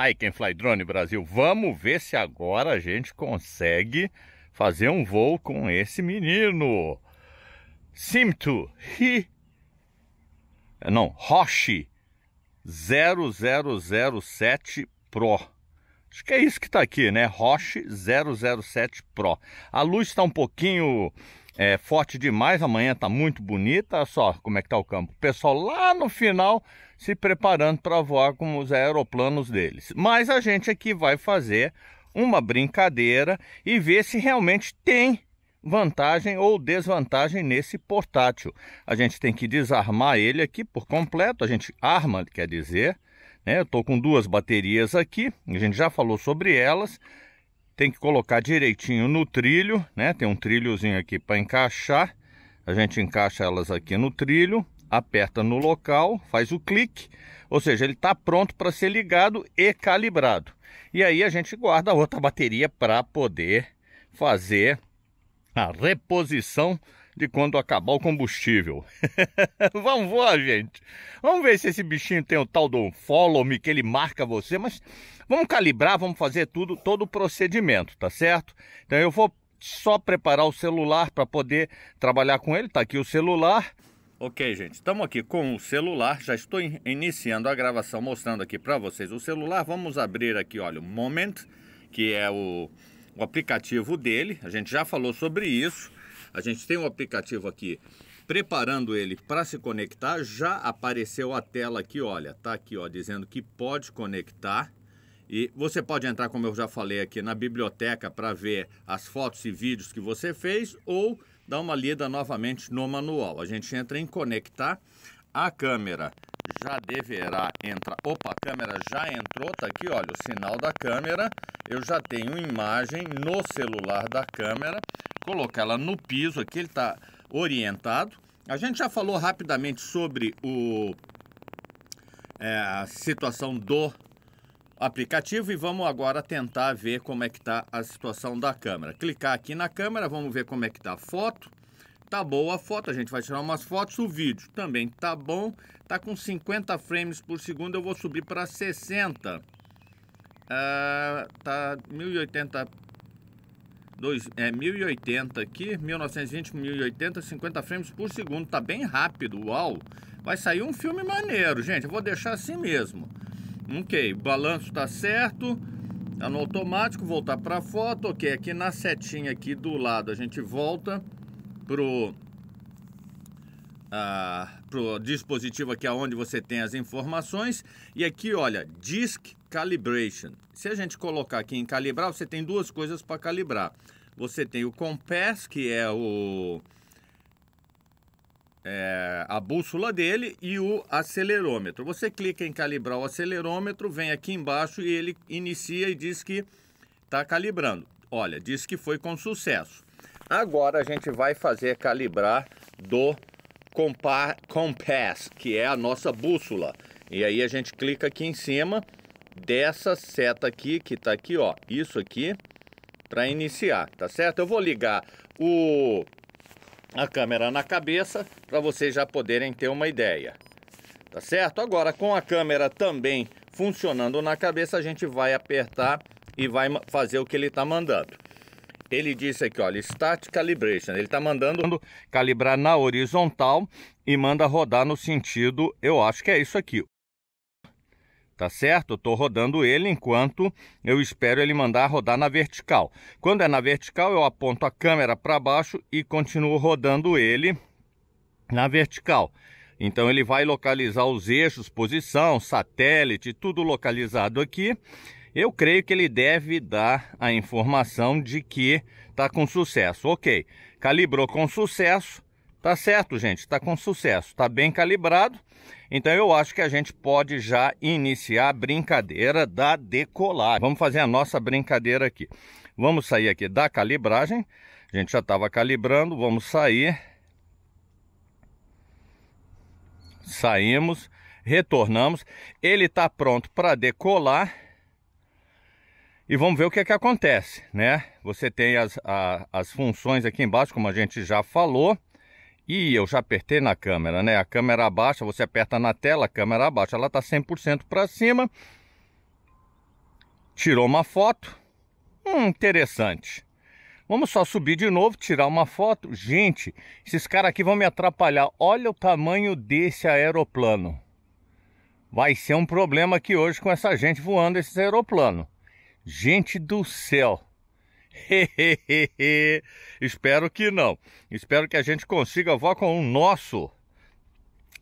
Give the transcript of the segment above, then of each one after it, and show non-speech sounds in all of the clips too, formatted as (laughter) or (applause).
Aí, quem fly drone Brasil, vamos ver se agora a gente consegue fazer um voo com esse menino. Simto, Hi. Eh, não, Roche 0007 Pro. Acho que é isso que está aqui, né? Roche 007 Pro. A luz está um pouquinho é forte demais, amanhã tá muito bonita, olha só como é que tá o campo. O pessoal lá no final se preparando para voar com os aeroplanos deles. Mas a gente aqui vai fazer uma brincadeira e ver se realmente tem vantagem ou desvantagem nesse portátil. A gente tem que desarmar ele aqui por completo, a gente arma, quer dizer, né? Eu tô com duas baterias aqui, a gente já falou sobre elas tem que colocar direitinho no trilho, né? Tem um trilhozinho aqui para encaixar. A gente encaixa elas aqui no trilho, aperta no local, faz o clique. Ou seja, ele está pronto para ser ligado e calibrado. E aí a gente guarda a outra bateria para poder fazer a reposição de quando acabar o combustível. (laughs) Vamos voar, gente. Vamos ver se esse bichinho tem o tal do follow me que ele marca você, mas vamos calibrar, vamos fazer tudo, todo o procedimento, tá certo? Então eu vou só preparar o celular para poder trabalhar com ele. Tá aqui o celular. Ok, gente, estamos aqui com o celular. Já estou in iniciando a gravação mostrando aqui para vocês o celular. Vamos abrir aqui, olha, o Moment, que é o, o aplicativo dele. A gente já falou sobre isso. A gente tem um aplicativo aqui preparando ele para se conectar, já apareceu a tela aqui, olha, tá aqui, ó, dizendo que pode conectar. E você pode entrar, como eu já falei aqui, na biblioteca para ver as fotos e vídeos que você fez ou dar uma lida novamente no manual. A gente entra em conectar a câmera já deverá entrar. Opa, a câmera já entrou, tá aqui, olha, o sinal da câmera. Eu já tenho imagem no celular da câmera. Colocar ela no piso aqui, ele tá orientado. A gente já falou rapidamente sobre o é, a situação do aplicativo e vamos agora tentar ver como é que tá a situação da câmera. Clicar aqui na câmera, vamos ver como é que tá a foto. Tá boa a foto, a gente vai tirar umas fotos. O vídeo também tá bom. Tá com 50 frames por segundo, eu vou subir para 60. Ah, tá 1080 2, é 1080 aqui, 1920 1080, 50 frames por segundo, tá bem rápido, uau. Vai sair um filme maneiro, gente, eu vou deixar assim mesmo. OK, balanço tá certo. Tá no automático, voltar para foto, OK, aqui na setinha aqui do lado a gente volta pro ah, pro dispositivo aqui aonde você tem as informações e aqui olha disk calibration se a gente colocar aqui em calibrar você tem duas coisas para calibrar você tem o compass que é o é, a bússola dele e o acelerômetro você clica em calibrar o acelerômetro vem aqui embaixo e ele inicia e diz que está calibrando olha diz que foi com sucesso Agora a gente vai fazer calibrar do compa compass, que é a nossa bússola. E aí a gente clica aqui em cima dessa seta aqui, que tá aqui, ó, isso aqui, para iniciar, tá certo? Eu vou ligar o a câmera na cabeça para vocês já poderem ter uma ideia. Tá certo? Agora com a câmera também funcionando na cabeça, a gente vai apertar e vai fazer o que ele tá mandando. Ele disse aqui, olha, Static Calibration. Ele está mandando calibrar na horizontal e manda rodar no sentido, eu acho que é isso aqui. Tá certo? Estou rodando ele enquanto eu espero ele mandar rodar na vertical. Quando é na vertical, eu aponto a câmera para baixo e continuo rodando ele na vertical. Então ele vai localizar os eixos, posição, satélite, tudo localizado aqui. Eu creio que ele deve dar a informação de que está com sucesso. Ok, calibrou com sucesso, tá certo, gente? Está com sucesso, está bem calibrado. Então eu acho que a gente pode já iniciar a brincadeira da decolagem. Vamos fazer a nossa brincadeira aqui. Vamos sair aqui da calibragem. A gente já estava calibrando, vamos sair. Saímos, retornamos. Ele está pronto para decolar. E vamos ver o que é que acontece, né? Você tem as, a, as funções aqui embaixo, como a gente já falou. E eu já apertei na câmera, né? A câmera abaixa, você aperta na tela, a câmera abaixa. Ela tá 100% para cima. Tirou uma foto. Hum, interessante. Vamos só subir de novo, tirar uma foto. Gente, esses caras aqui vão me atrapalhar. Olha o tamanho desse aeroplano. Vai ser um problema aqui hoje com essa gente voando esse aeroplano. Gente do céu! (laughs) Espero que não. Espero que a gente consiga voar com o nosso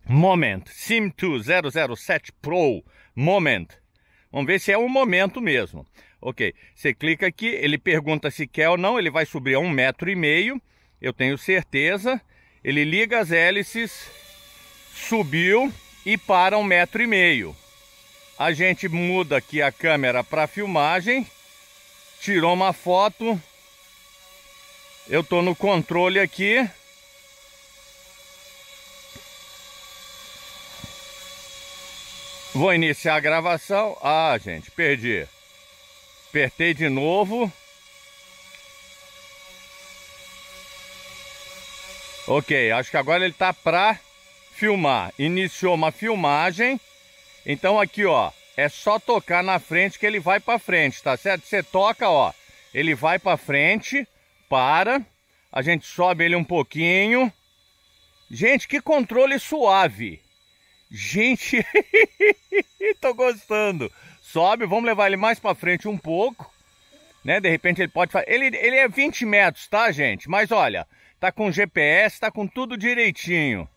Moment Sim 007 Pro Moment. Vamos ver se é um momento mesmo. Ok, você clica aqui, ele pergunta se quer ou não, ele vai subir a um metro e meio, eu tenho certeza. Ele liga as hélices, subiu e para um metro e meio. A gente muda aqui a câmera para filmagem. Tirou uma foto. Eu tô no controle aqui. Vou iniciar a gravação. Ah, gente, perdi. Apertei de novo. Ok, acho que agora ele tá para filmar. Iniciou uma filmagem. Então aqui, ó, é só tocar na frente que ele vai para frente, tá certo? Você toca, ó, ele vai para frente, para, a gente sobe ele um pouquinho. Gente, que controle suave. Gente, (laughs) tô gostando. Sobe, vamos levar ele mais para frente um pouco. Né? De repente ele pode fazer... Ele, ele é 20 metros, tá, gente? Mas olha, tá com GPS, tá com tudo direitinho.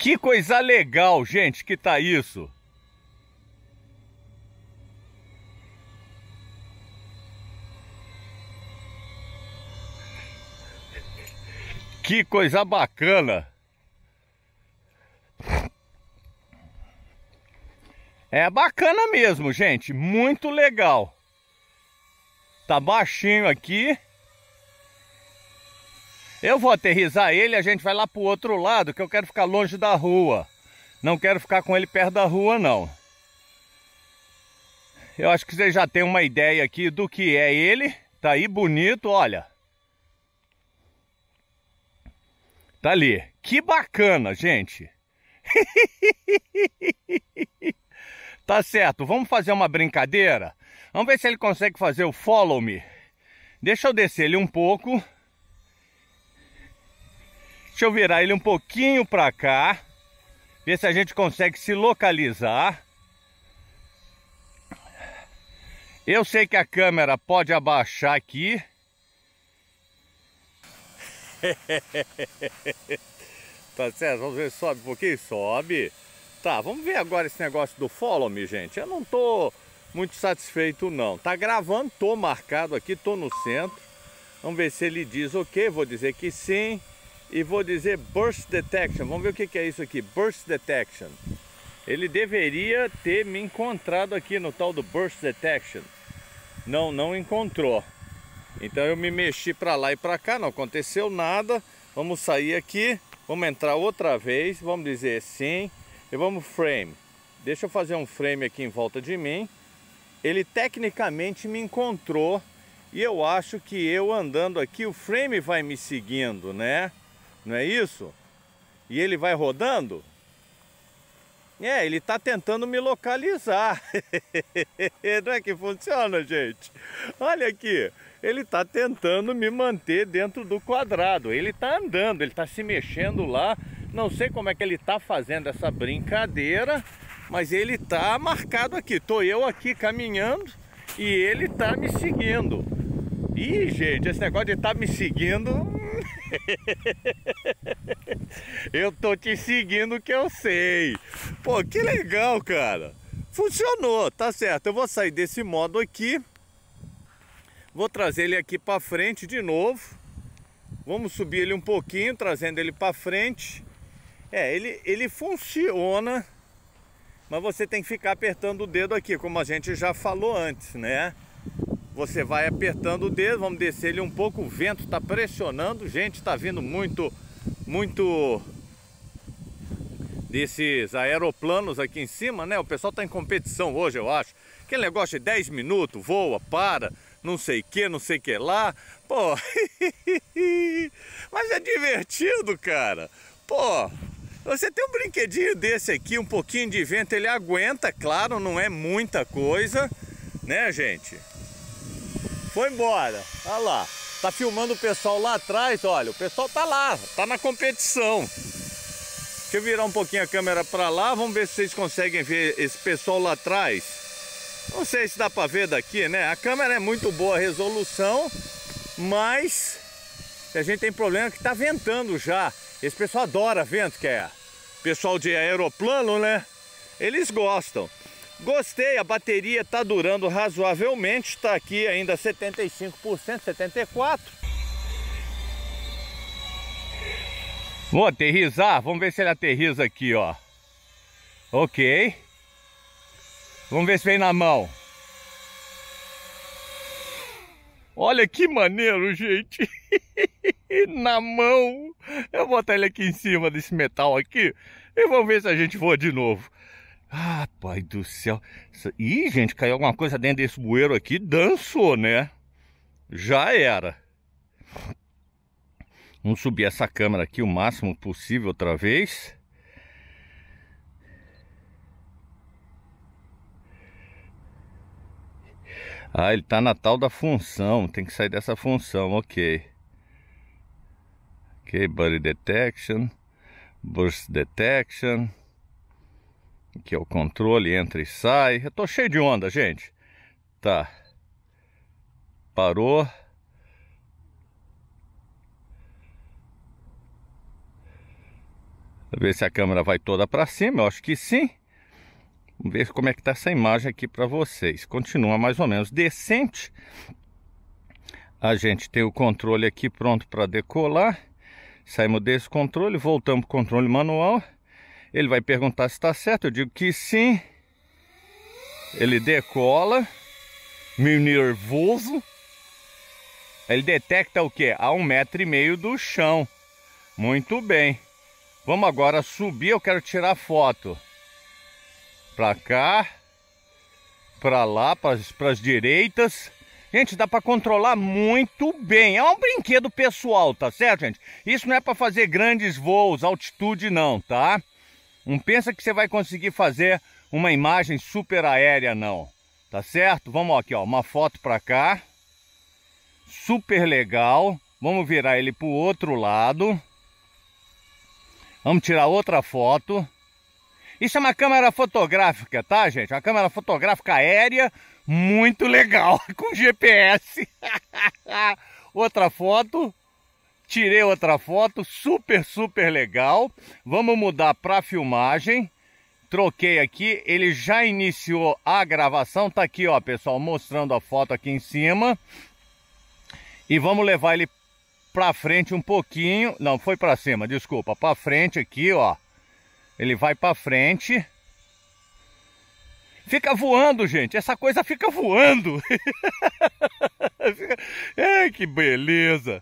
Que coisa legal, gente, que tá isso. Que coisa bacana. É bacana mesmo, gente. Muito legal. Tá baixinho aqui. Eu vou aterrizar ele, a gente vai lá pro outro lado, que eu quero ficar longe da rua. Não quero ficar com ele perto da rua, não. Eu acho que vocês já têm uma ideia aqui do que é ele. Tá aí bonito, olha. Tá ali. Que bacana, gente. (laughs) tá certo, vamos fazer uma brincadeira? Vamos ver se ele consegue fazer o follow me. Deixa eu descer ele um pouco. Deixa eu virar ele um pouquinho para cá. Ver se a gente consegue se localizar. Eu sei que a câmera pode abaixar aqui. (laughs) tá certo? Vamos ver se sobe um pouquinho? Sobe. Tá, vamos ver agora esse negócio do follow me, gente. Eu não tô muito satisfeito não. Tá gravando, tô marcado aqui, tô no centro. Vamos ver se ele diz ok, vou dizer que sim e vou dizer Burst Detection. Vamos ver o que é isso aqui, Burst Detection. Ele deveria ter me encontrado aqui no tal do Burst Detection. Não, não encontrou. Então eu me mexi para lá e para cá, não aconteceu nada. Vamos sair aqui, vamos entrar outra vez, vamos dizer sim e vamos frame. Deixa eu fazer um frame aqui em volta de mim. Ele tecnicamente me encontrou e eu acho que eu andando aqui, o frame vai me seguindo, né? não é isso? E ele vai rodando? É, ele está tentando me localizar. (laughs) não é que funciona, gente? Olha aqui, ele está tentando me manter dentro do quadrado. Ele está andando, ele está se mexendo lá. Não sei como é que ele está fazendo essa brincadeira, mas ele está marcado aqui. Tô eu aqui caminhando e ele está me seguindo. Ih, gente, esse negócio de estar tá me seguindo eu tô te seguindo que eu sei. Pô, que legal, cara. Funcionou, tá certo. Eu vou sair desse modo aqui. Vou trazer ele aqui para frente de novo. Vamos subir ele um pouquinho, trazendo ele para frente. É, ele, ele funciona, mas você tem que ficar apertando o dedo aqui, como a gente já falou antes, né? Você vai apertando o dedo, vamos descer ele um pouco, o vento está pressionando, gente, está vindo muito, muito desses aeroplanos aqui em cima, né? O pessoal está em competição hoje, eu acho. Aquele negócio de 10 minutos, voa, para, não sei que, não sei que lá. Pô, (laughs) mas é divertido, cara. Pô, você tem um brinquedinho desse aqui, um pouquinho de vento, ele aguenta, claro, não é muita coisa, né, gente? Foi embora. Olha lá. Tá filmando o pessoal lá atrás, olha. O pessoal tá lá, tá na competição. Deixa eu virar um pouquinho a câmera para lá. Vamos ver se vocês conseguem ver esse pessoal lá atrás. Não sei se dá para ver daqui, né? A câmera é muito boa a resolução, mas a gente tem problema é que tá ventando já. Esse pessoal adora vento, que é pessoal de aeroplano, né? Eles gostam. Gostei, a bateria está durando razoavelmente, está aqui ainda 75%, 74%. Vou aterrizar, vamos ver se ele aterriza aqui, ó. Ok. Vamos ver se vem na mão. Olha que maneiro, gente. (laughs) na mão. Eu vou botar ele aqui em cima desse metal aqui e vamos ver se a gente voa de novo. Ah, pai do céu. Ih, gente, caiu alguma coisa dentro desse bueiro aqui. Dançou, né? Já era. Vamos subir essa câmera aqui o máximo possível outra vez. Ah, ele tá na tal da função. Tem que sair dessa função, ok. Ok, body detection. Burst detection. Aqui é o controle, entra e sai. Eu tô cheio de onda, gente. Tá. Parou. Ver se a câmera vai toda para cima, eu acho que sim. Vamos ver como é que tá essa imagem aqui para vocês. Continua mais ou menos decente. A gente tem o controle aqui pronto para decolar. Saímos desse controle, voltamos para o controle manual. Ele vai perguntar se está certo, eu digo que sim. Ele decola, meio nervoso. Ele detecta o que? A um metro e meio do chão. Muito bem. Vamos agora subir, eu quero tirar foto. Para cá, para lá, para as direitas. Gente, dá para controlar muito bem. É um brinquedo pessoal, tá certo, gente? Isso não é para fazer grandes voos, altitude não, tá? Não pensa que você vai conseguir fazer uma imagem super aérea não, tá certo? Vamos aqui, ó, uma foto para cá. Super legal. Vamos virar ele para o outro lado. Vamos tirar outra foto. Isso é uma câmera fotográfica, tá, gente? Uma câmera fotográfica aérea muito legal, (laughs) com GPS. (laughs) outra foto. Tirei outra foto, super, super legal. Vamos mudar para filmagem. Troquei aqui, ele já iniciou a gravação. Tá aqui, ó, pessoal, mostrando a foto aqui em cima. E vamos levar ele para frente um pouquinho. Não, foi para cima, desculpa. Para frente aqui, ó. Ele vai para frente. Fica voando, gente. Essa coisa fica voando. é, (laughs) que beleza.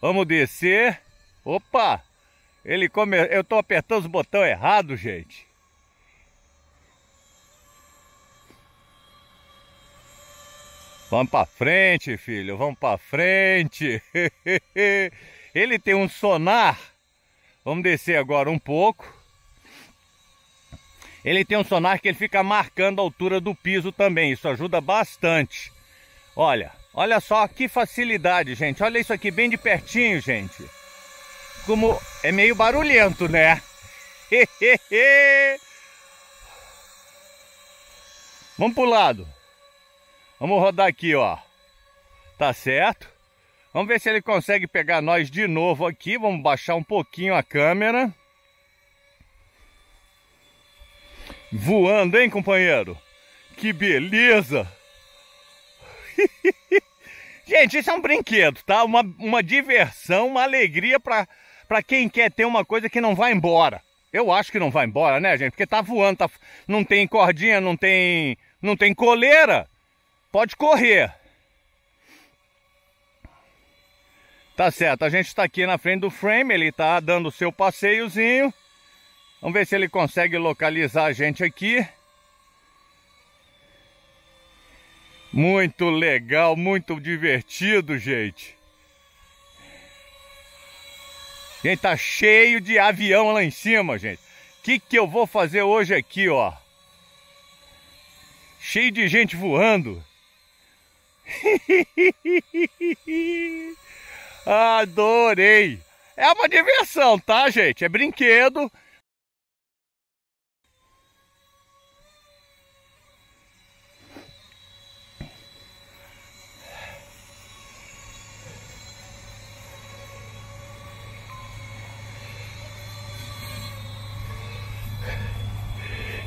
Vamos descer. Opa! Ele come... Eu tô apertando os botões errado, gente. Vamos pra frente, filho. Vamos pra frente. (laughs) Ele tem um sonar. Vamos descer agora um pouco. Ele tem um sonar que ele fica marcando a altura do piso também. Isso ajuda bastante. Olha. Olha só que facilidade, gente. Olha isso aqui bem de pertinho, gente. Como é meio barulhento, né? (laughs) Vamos pro lado. Vamos rodar aqui, ó. Tá certo? Vamos ver se ele consegue pegar nós de novo aqui. Vamos baixar um pouquinho a câmera. Voando, hein, companheiro? Que beleza! (laughs) Gente, isso é um brinquedo, tá? Uma, uma diversão, uma alegria para quem quer ter uma coisa que não vai embora. Eu acho que não vai embora, né, gente? Porque tá voando, tá, não tem cordinha, não tem, não tem coleira. Pode correr. Tá certo, a gente está aqui na frente do frame, ele tá dando o seu passeiozinho. Vamos ver se ele consegue localizar a gente aqui. Muito legal, muito divertido, gente. Gente, tá cheio de avião lá em cima, gente. O que, que eu vou fazer hoje aqui, ó? Cheio de gente voando. (laughs) Adorei! É uma diversão, tá, gente? É brinquedo.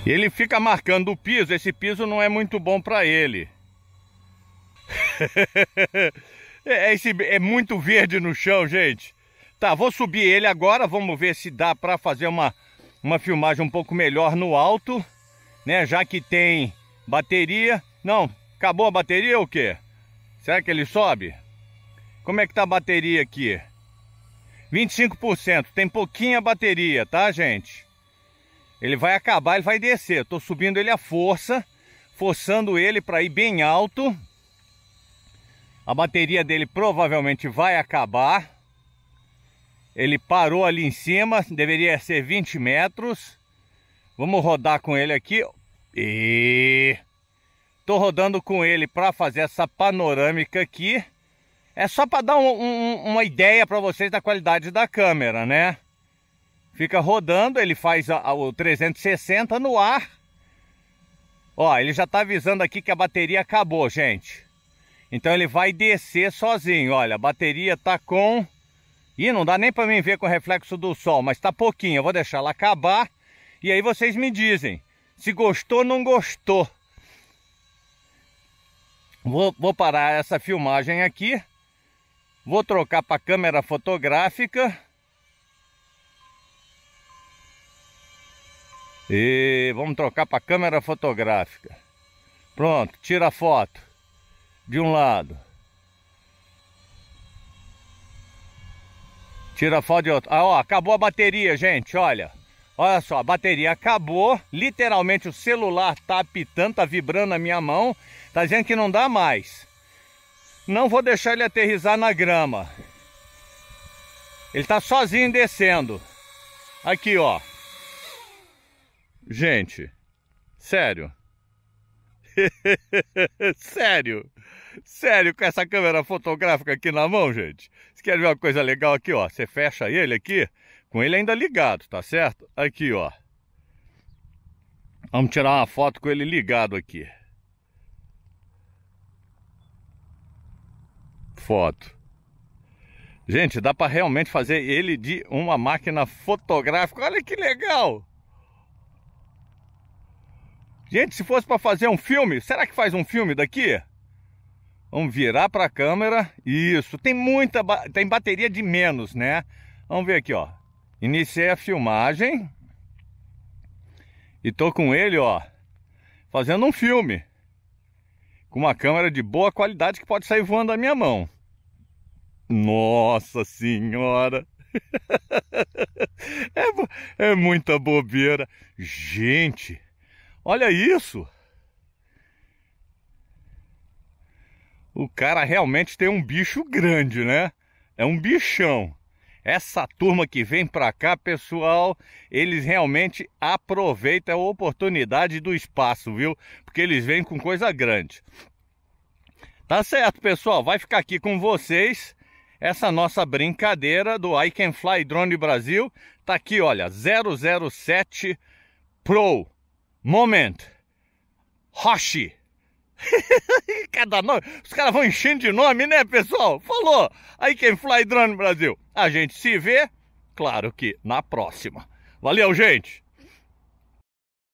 ele fica marcando o piso, esse piso não é muito bom para ele. (laughs) É, é, esse, é muito verde no chão, gente. Tá, vou subir ele agora, vamos ver se dá para fazer uma, uma filmagem um pouco melhor no alto, né? Já que tem bateria. Não, acabou a bateria ou o quê? Será que ele sobe? Como é que tá a bateria aqui? 25%, tem pouquinha bateria, tá, gente? Ele vai acabar, ele vai descer. Eu tô subindo ele à força, forçando ele para ir bem alto. A bateria dele provavelmente vai acabar. Ele parou ali em cima, deveria ser 20 metros. Vamos rodar com ele aqui. E tô rodando com ele para fazer essa panorâmica aqui. É só para dar um, um, uma ideia para vocês da qualidade da câmera, né? Fica rodando, ele faz a, a, o 360 no ar. Ó, ele já tá avisando aqui que a bateria acabou, gente. Então ele vai descer sozinho, olha, a bateria tá com... Ih, não dá nem pra mim ver com o reflexo do sol, mas tá pouquinho. Eu vou deixar ela acabar e aí vocês me dizem se gostou ou não gostou. Vou, vou parar essa filmagem aqui. Vou trocar para câmera fotográfica E vamos trocar para câmera fotográfica. Pronto, tira a foto. De um lado. Tira a foto de outro. Ah, ó, acabou a bateria, gente, olha. Olha só, a bateria acabou. Literalmente o celular tá apitando, tá vibrando na minha mão. Tá dizendo que não dá mais. Não vou deixar ele aterrizar na grama. Ele tá sozinho descendo. Aqui, ó. Gente, sério. (laughs) sério. Sério, com essa câmera fotográfica aqui na mão, gente. Você quer ver uma coisa legal aqui, ó. Você fecha ele aqui, com ele ainda ligado, tá certo? Aqui, ó. Vamos tirar uma foto com ele ligado aqui. Foto. Gente, dá para realmente fazer ele de uma máquina fotográfica. Olha que legal! Gente, se fosse para fazer um filme, será que faz um filme daqui? Vamos virar para a câmera. Isso, tem muita, tem bateria de menos, né? Vamos ver aqui, ó. Iniciei a filmagem. E tô com ele, ó, fazendo um filme. Com uma câmera de boa qualidade que pode sair voando da minha mão. Nossa senhora! (laughs) é, é muita bobeira. Gente, Olha isso! O cara realmente tem um bicho grande, né? É um bichão. Essa turma que vem pra cá, pessoal, eles realmente aproveitam a oportunidade do espaço, viu? Porque eles vêm com coisa grande. Tá certo, pessoal. Vai ficar aqui com vocês essa nossa brincadeira do I Can Fly Drone Brasil. Tá aqui, olha, 007 Pro. Moment, Roche. (laughs) Cada nome, os caras vão enchendo de nome, né, pessoal? Falou! Aí quem fly drone Brasil. A gente se vê, claro que na próxima. Valeu, gente!